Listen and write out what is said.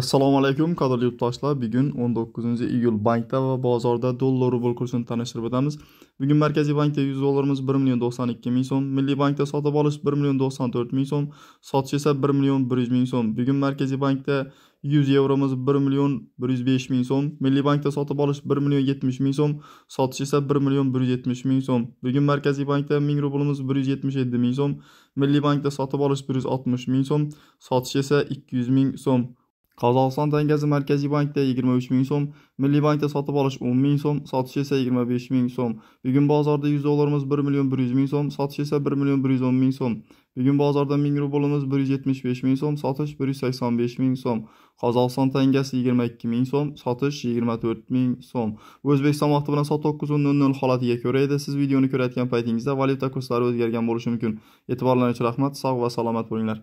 assalomu alaykum qadrli yurtdoshlar bugun 19 iyul bankda va bozorda dollar rubl kursini tanishtirib o'tamiz bugun markaziy bankda 100 dollarimiz 1 million 92 ming so'm milliy bankda sotib olish 1 million 94 ming so'm sotish esa 1 million 100 ming so'm bugun markaziy bankda 100 yevromiz 1 million 105 ming so'm. Milliy bankda sotib olish 1 million 70 ming so'm, sotish esa 1 million 170 ming so'm. Bugun Markaziy bankda 1000 rublimiz 177 ming so'm, Milliy bankda sotib olish 160 ming so'm, sotish esa 200 ming so'm. qozog'iston tangasi markaziy bankda 23 ming so'm milliy bankda sotib olish 10 ming so'm sotish esa 25 ming so'm bugun bozorda 100 dollarimiz 1 million 100 ming so'm sotish esa 1 million 110 ming so'm bugun bozorda 1000 rublimiz 175 ming so'm sotish 185 ming so'm qozog'iston tangasi 22 ming so'm sotish 24 ming so'm o'zbekiston vaqti bilan soat to'qqiz holatiga ko'ra edi siz videoni ko'rayotgan paytingizda valyuta kurslari o'zgargan bo'lishi mumkin e'tiborlaringiz uchun rahmat sog' va salomat bo'linglar